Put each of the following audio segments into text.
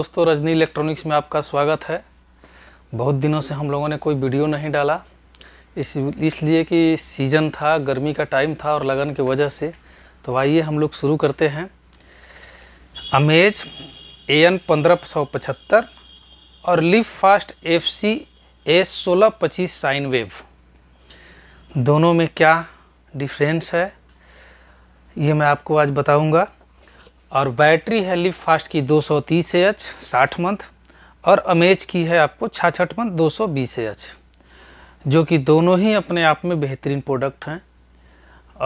दोस्तों रजनी इलेक्ट्रॉनिक्स में आपका स्वागत है बहुत दिनों से हम लोगों ने कोई वीडियो नहीं डाला इस इसलिए कि सीज़न था गर्मी का टाइम था और लगन की वजह से तो आइए हम लोग शुरू करते हैं अमेज ए एन पंद्रह सौ पचहत्तर और Livfast F C S सोलह पच्चीस साइन वेव दोनों में क्या डिफरेंस है ये मैं आपको आज बताऊंगा और बैटरी है लिप फास्ट की 230 सौ तीस एच साठ मंथ और अमेज की है आपको छाछठ मंथ 220 सौ बीस एच जो कि दोनों ही अपने आप में बेहतरीन प्रोडक्ट हैं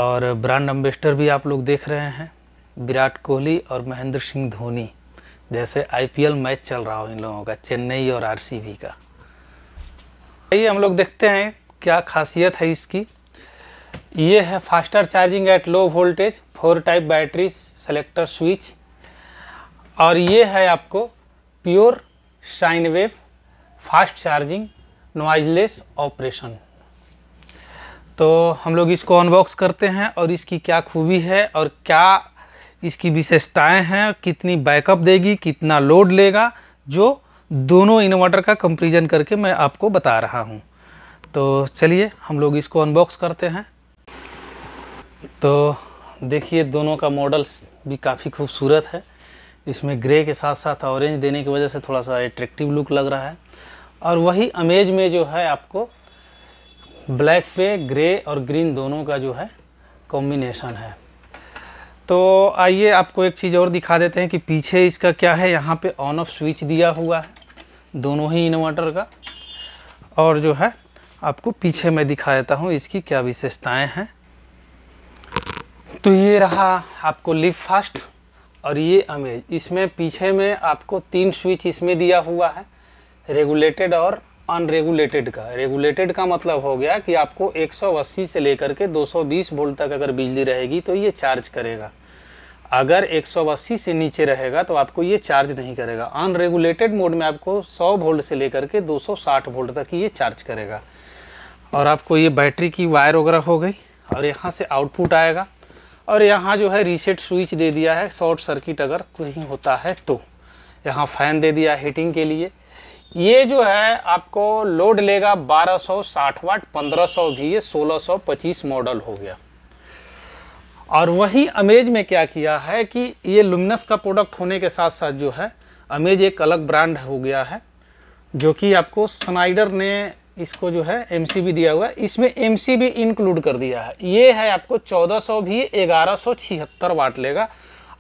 और ब्रांड एम्बेसडर भी आप लोग देख रहे हैं विराट कोहली और महेंद्र सिंह धोनी जैसे आईपीएल मैच चल रहा हो इन लोगों का चेन्नई और आरसीबी का आइए हम लोग देखते हैं क्या खासियत है इसकी ये है faster charging at low voltage four type battery selector switch और ये है आपको pure sine wave fast charging noiseless operation तो हम लोग इसको अनबॉक्स करते हैं और इसकी क्या खूबी है और क्या इसकी विशेषताएं हैं कितनी बैकअप देगी कितना लोड लेगा जो दोनों इन्वर्टर का कंपेरिजन करके मैं आपको बता रहा हूँ तो चलिए हम लोग इसको अनबॉक्स करते हैं तो देखिए दोनों का मॉडल्स भी काफ़ी खूबसूरत है इसमें ग्रे के साथ साथ ऑरेंज देने की वजह से थोड़ा सा एट्रेक्टिव लुक लग रहा है और वही अमेज में जो है आपको ब्लैक पे ग्रे और ग्रीन दोनों का जो है कॉम्बिनेशन है तो आइए आपको एक चीज़ और दिखा देते हैं कि पीछे इसका क्या है यहाँ पे ऑन ऑफ स्विच दिया हुआ है दोनों ही इन्वर्टर का और जो है आपको पीछे मैं दिखा देता हूँ इसकी क्या विशेषताएँ हैं तो ये रहा आपको लिप फास्ट और ये अमेज इसमें पीछे में आपको तीन स्विच इसमें दिया हुआ है रेगुलेटेड और अनरेगुलेटेड का रेगुलेटेड का मतलब हो गया कि आपको 180 से लेकर के 220 वोल्ट तक अगर बिजली रहेगी तो ये चार्ज करेगा अगर 180 से नीचे रहेगा तो आपको ये चार्ज नहीं करेगा अनरेगुलेटेड मोड में आपको 100 वोल्ट से लेकर के 260 वोल्ट तक ये चार्ज करेगा और आपको ये बैटरी की वायर वगैरह हो गई और यहाँ से आउटपुट आएगा और यहाँ जो है रीसेट स्विच दे दिया है शॉर्ट सर्किट अगर कहीं होता है तो यहाँ फ़ैन दे दिया हीटिंग के लिए ये जो है आपको लोड लेगा 1260 वाट 1500 भी ये 1625 मॉडल हो गया और वही अमेज में क्या किया है कि ये लुमिनस का प्रोडक्ट होने के साथ साथ जो है अमेज एक अलग ब्रांड हो गया है जो कि आपको स्नाइडर ने इसको जो है एम दिया हुआ है इसमें एम इंक्लूड कर दिया है ये है आपको 1400 भी ग्यारह वाट लेगा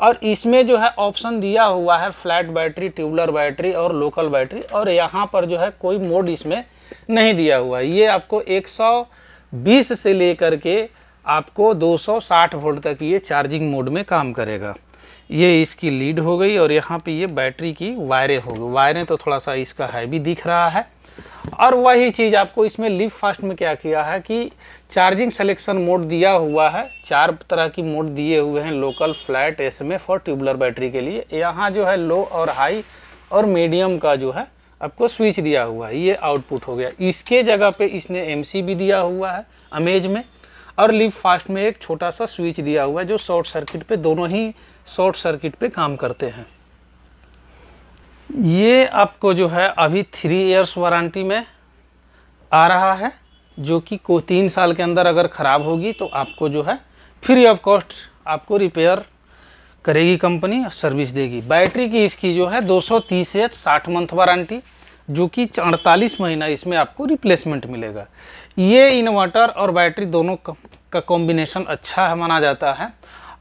और इसमें जो है ऑप्शन दिया हुआ है फ्लैट बैटरी ट्यूबलर बैटरी और लोकल बैटरी और यहाँ पर जो है कोई मोड इसमें नहीं दिया हुआ है ये आपको 120 से लेकर के आपको 260 वोल्ट तक ये चार्जिंग मोड में काम करेगा ये इसकी लीड हो गई और यहाँ पे ये बैटरी की वायरें हो गई वायरें तो थोड़ा सा इसका हैवी दिख रहा है और वही चीज़ आपको इसमें लिप फास्ट में क्या किया है कि चार्जिंग सिलेक्शन मोड दिया हुआ है चार तरह की मोड दिए हुए हैं लोकल फ्लैट एस में फॉर ट्यूबलर बैटरी के लिए यहाँ जो है लो और हाई और मीडियम का जो है आपको स्विच दिया हुआ है ये आउटपुट हो गया इसके जगह पे इसने एम भी दिया हुआ है अमेज में और लिप फास्ट में एक छोटा सा स्विच दिया हुआ है जो शॉर्ट सर्किट पे दोनों ही शॉर्ट सर्किट पे काम करते हैं ये आपको जो है अभी थ्री इयर्स वारंटी में आ रहा है जो कि को तीन साल के अंदर अगर ख़राब होगी तो आपको जो है फ्री ऑफ कॉस्ट आपको रिपेयर करेगी कंपनी और सर्विस देगी बैटरी की इसकी जो है 230 या साठ मंथ वारंटी जो कि अड़तालीस महीना इसमें आपको रिप्लेसमेंट मिलेगा ये इन्वर्टर और बैटरी दोनों का कॉम्बिनेशन अच्छा है माना जाता है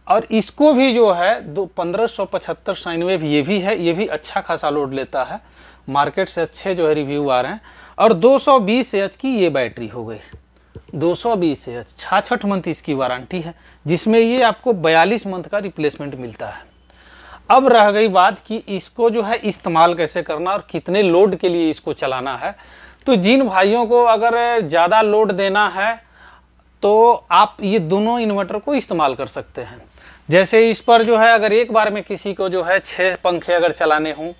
और इसको भी जो है दो पंद्रह सौ पचहत्तर साइनवेव ये भी है ये भी अच्छा खासा लोड लेता है मार्केट से अच्छे जो है रिव्यू आ रहे हैं और 220 सौ एच की ये बैटरी हो गई 220 सौ बीस एच छाछठ मंथ इसकी वारंटी है जिसमें ये आपको 42 मंथ का रिप्लेसमेंट मिलता है अब रह गई बात कि इसको जो है इस्तेमाल कैसे करना और कितने लोड के लिए इसको चलाना है तो जिन भाइयों को अगर ज़्यादा लोड देना है तो आप ये दोनों इन्वर्टर को इस्तेमाल कर सकते हैं जैसे इस पर जो है अगर एक बार में किसी को जो है छः पंखे अगर चलाने हों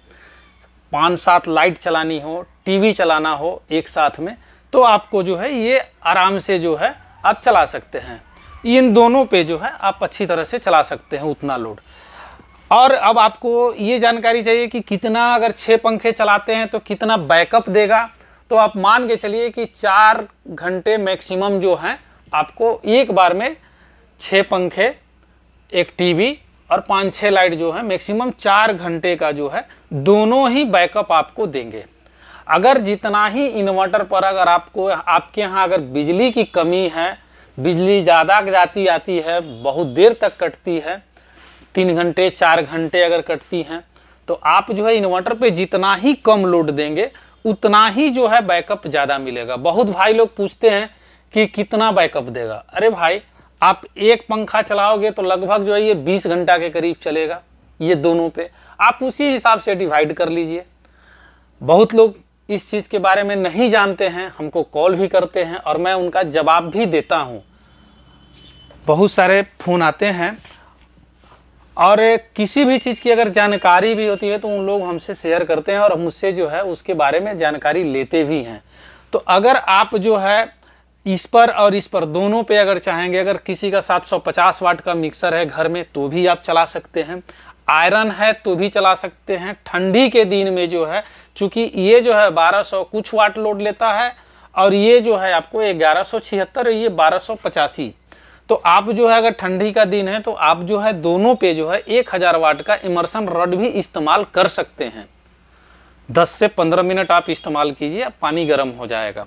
पाँच सात लाइट चलानी हो टीवी चलाना हो एक साथ में तो आपको जो है ये आराम से जो है आप चला सकते हैं इन दोनों पे जो है आप अच्छी तरह से चला सकते हैं उतना लोड और अब आपको ये जानकारी चाहिए कि कितना अगर छः पंखे चलाते हैं तो कितना बैकअप देगा तो आप मान के चलिए कि चार घंटे मैक्सिमम जो हैं आपको एक बार में छः पंखे एक टीवी और पाँच छः लाइट जो है मैक्सिमम चार घंटे का जो है दोनों ही बैकअप आपको देंगे अगर जितना ही इन्वर्टर पर अगर आपको आपके यहाँ अगर बिजली की कमी है बिजली ज़्यादा जाती आती है बहुत देर तक कटती है तीन घंटे चार घंटे अगर कटती हैं तो आप जो है इन्वर्टर पे जितना ही कम लोड देंगे उतना ही जो है बैकअप ज़्यादा मिलेगा बहुत भाई लोग पूछते हैं कि कितना बैकअप देगा अरे भाई आप एक पंखा चलाओगे तो लगभग जो है ये 20 घंटा के करीब चलेगा ये दोनों पे आप उसी हिसाब से डिवाइड कर लीजिए बहुत लोग इस चीज़ के बारे में नहीं जानते हैं हमको कॉल भी करते हैं और मैं उनका जवाब भी देता हूँ बहुत सारे फ़ोन आते हैं और किसी भी चीज़ की अगर जानकारी भी होती है तो उन लोग हमसे शेयर करते हैं और मुझसे जो है उसके बारे में जानकारी लेते भी हैं तो अगर आप जो है इस पर और इस पर दोनों पे अगर चाहेंगे अगर किसी का 750 वाट का मिक्सर है घर में तो भी आप चला सकते हैं आयरन है तो भी चला सकते हैं ठंडी के दिन में जो है चूँकि ये जो है 1200 कुछ वाट लोड लेता है और ये जो है आपको ग्यारह सौ छिहत्तर ये बारह सौ पचासी तो आप जो है अगर ठंडी का दिन है तो आप जो है दोनों पे जो है एक हज़ार वाट का इमर्सन रड भी इस्तेमाल कर सकते हैं दस से पंद्रह मिनट आप इस्तेमाल कीजिए पानी गर्म हो जाएगा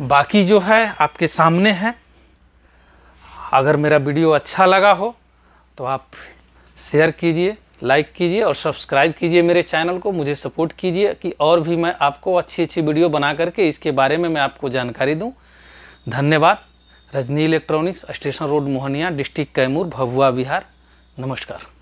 बाकी जो है आपके सामने है अगर मेरा वीडियो अच्छा लगा हो तो आप शेयर कीजिए लाइक कीजिए और सब्सक्राइब कीजिए मेरे चैनल को मुझे सपोर्ट कीजिए कि और भी मैं आपको अच्छी अच्छी वीडियो बना करके इसके बारे में मैं आपको जानकारी दूँ धन्यवाद Rajni electronics station road Mohania district Kaimur Bhabua Bihar नमस्कार